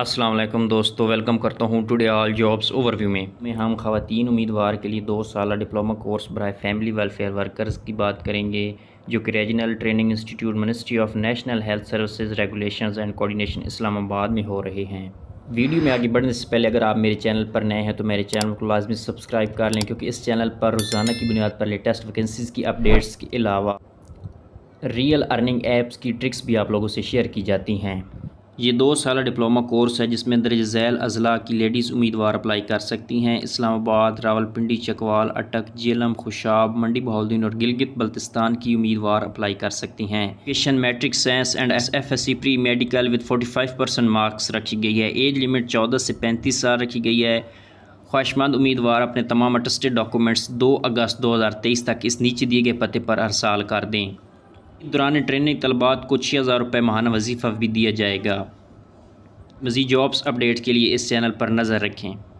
असलम दोस्तों वेलकम करता हूँ टुडे ऑल जॉब्स ओवरव्यू में मैं हम खातन उम्मीदवार के लिए दो साल डिप्लोमा कोर्स बरए फैमिली वेलफेयर वर्कर्स की बात करेंगे जो कि regional training institute ministry of national health services regulations and coordination Islamabad में हो रहे हैं वीडियो में आगे बढ़ने से पहले अगर आप मेरे चैनल पर नए हैं तो मेरे चैनल को लाजमी सब्सक्राइब कर लें क्योंकि इस चैनल पर रोज़ाना की बुनियाद पर लेटेस्ट वैकेंसीज़ की अपडेट्स के अलावा रियल अर्निंग एप्स की ट्रिक्स भी आप लोगों से शेयर की जाती हैं ये दो साल डिप्लोमा कोर्स है जिसमें दर्ज झैल अजला की लेडीज़ उम्मीदवार अप्लाई कर सकती हैं इस्लामाबाद रावलपिंडी चकवाल अटक जेलम खुशाब मंडी बहाउद्दीन और गिलगित बल्तिस्तान की उम्मीदवार अप्लाई कर सकती हैं question matric science and S F S C pre medical with forty five percent marks रखी गई है एज लिमिट चौदह से पैंतीस साल रखी गई है ख्वाहिशमंद उम्मीदवार अपने तमाम अटस्टेड डॉक्यूमेंट्स दो अगस्त दो हज़ार तेईस तक इस नीचे दिए गए पते पर हर साल कर दें दौरान ट्रेनिंग तलबात को छः हज़ार रुपये महाना वजीफ़ा भी दिया जाएगा मज़ीद जॉब्स अपडेट के लिए इस चैनल पर नज़र रखें